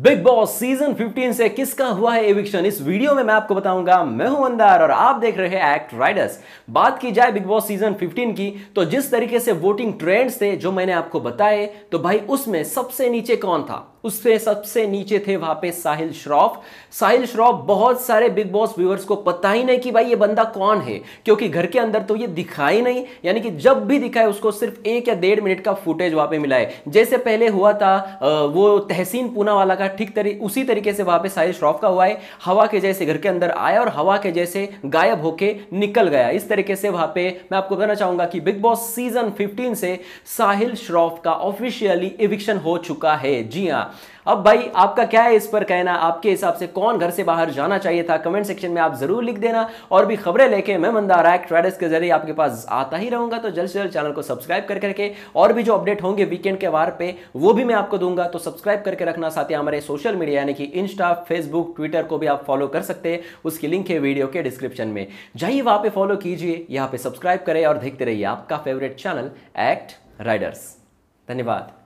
big boss season 15 से किसका हुआ है एविक्शन इस वीडियो में मैं आपको बताऊंगा मैं हूं अंदार और आप देख रहे हैं एक्ट राइडर्स बात की जाए बिग बॉस सीजन 15 की तो जिस तरीके से वोटिंग ट्रेंड्स थे जो मैंने आपको बताए तो भाई उसमें सबसे नीचे कौन था उससे सबसे नीचे थे वहां पे साहिल श्रॉफ साहिल श्रॉफ बहुत सारे बिग बॉस व्यूअर्स को पता ही नहीं कि भाई ये बंदा कौन है क्योंकि घर के अंदर तो ये दिखाई नहीं यानी कि जब भी दिखाए उसको सिर्फ एक या डेढ़ मिनट का फुटेज वहां पे मिला है जैसे पहले हुआ था वो तहसीन पूना वाला का ठीक तरी, उसी तरीके से वहां पे साहिल श्रॉफ का हुआ है हवा के जैसे घर के अंदर आया और हवा के जैसे गायब होके निकल गया इस तरीके से वहां पर मैं आपको कहना चाहूंगा कि बिग बॉस सीजन फिफ्टीन से साहिल श्रॉफ का ऑफिशियली इविक्शन हो चुका है जी हाँ अब भाई आपका क्या है इस पर कहना आपके हिसाब से कौन घर से बाहर जाना चाहिए था कमेंट सेक्शन में आप जरूर लिख देना और भी खबरें लेके मैं मंदारा ट्रेडर्स के जरिए आपके पास आता ही रहूंगा तो जल्द से जल्द चैनल को सब्सक्राइब कर करके और भी जो अपडेट होंगे वीकेंड के वार पे वो भी मैं आपको दूंगा तो सब्सक्राइब करके रखना साथ ही हमारे सोशल मीडिया यानी कि इंस्टा फेसबुक ट्विटर को भी आप फॉलो कर सकते हैं उसकी लिंक है वीडियो के डिस्क्रिप्शन में जाइए वहां पर फॉलो कीजिए यहाँ पे सब्सक्राइब करें और देखते रहिए आपका फेवरेट चैनल एक्ट राइडर्स धन्यवाद